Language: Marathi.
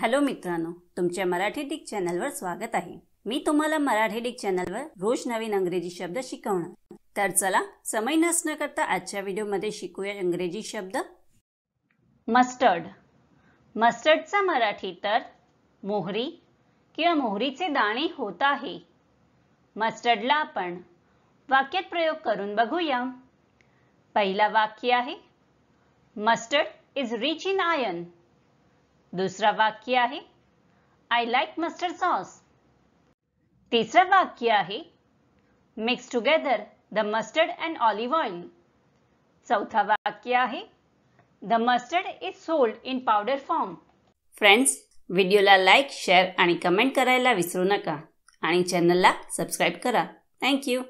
हॅलो मित्रांनो तुमच्या मराठी डिक चॅनलवर स्वागत आहे मी तुम्हाला मराठी डिक चॅनलवर रोज नवीन अंग्रेजी शब्द शिकवणार तर चला समय नसणं करता आजच्या व्हिडिओमध्ये शिकूया इंग्रजी शब्द मस्टर्ड मस्टर्डचा मराठी तर मोहरी किंवा मोहरीचे दाणे होत आहे मस्टर्डला आपण वाक्यात प्रयोग करून बघूया पहिला वाक्य आहे mustard is rich in iron दुसरा वाक्य आहे आय लाईक मस्टर्ड सॉस तिसरा वाक्य आहे mix together the mustard and olive oil चौथा वाक्य आहे the mustard is sold in powder form friends व्हिडिओला लाईक शेअर आणि कमेंट करायला विसरू नका आणि चॅनलला सबस्क्राईब करा थँक्यू